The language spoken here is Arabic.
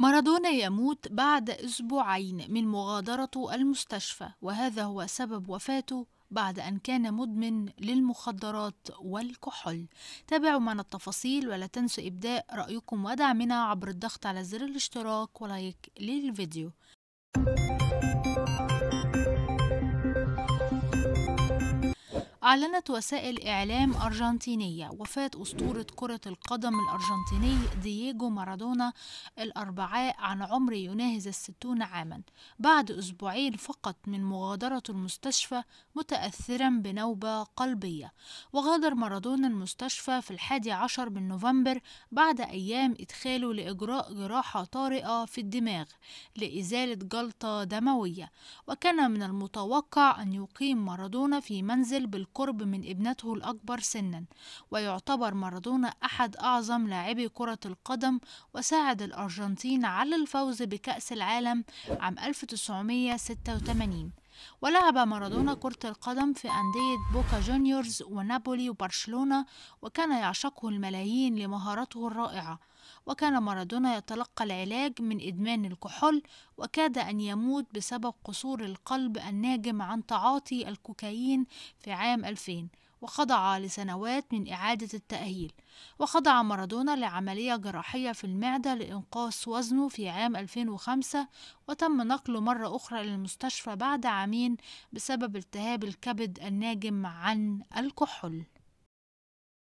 مارادونا يموت بعد أسبوعين من مغادرته المستشفى وهذا هو سبب وفاته بعد أن كان مدمن للمخدرات والكحول تابعوا معنا التفاصيل ولا تنسوا إبداء رأيكم ودعمنا عبر الضغط على زر الاشتراك ولايك للفيديو أعلنت وسائل إعلام أرجنتينية وفاة أسطورة كرة القدم الأرجنتيني دييجو مارادونا الأربعاء عن عمر يناهز الستون عاما بعد أسبوعين فقط من مغادرة المستشفى متأثرا بنوبة قلبية وغادر مارادونا المستشفى في الحادي عشر من نوفمبر بعد أيام إدخاله لإجراء جراحة طارئة في الدماغ لإزالة جلطة دموية وكان من المتوقع أن يقيم مارادونا في منزل بالقرب بالقرب من ابنته الأكبر سنا ويعتبر مارادونا أحد أعظم لاعبي كرة القدم وساعد الأرجنتين على الفوز بكأس العالم عام 1986 ولعب مارادونا كرة القدم في أندية بوكا جونيورز ونابولي وبرشلونة وكان يعشقه الملايين لمهارته الرائعة وكان مارادونا يتلقى العلاج من إدمان الكحول وكاد أن يموت بسبب قصور القلب الناجم عن تعاطي الكوكايين في عام 2000 وخضع لسنوات من إعادة التأهيل وخضع مارادونا لعملية جراحية في المعدة لإنقاص وزنه في عام 2005 وتم نقله مرة أخرى للمستشفى بعد عامين بسبب التهاب الكبد الناجم عن الكحول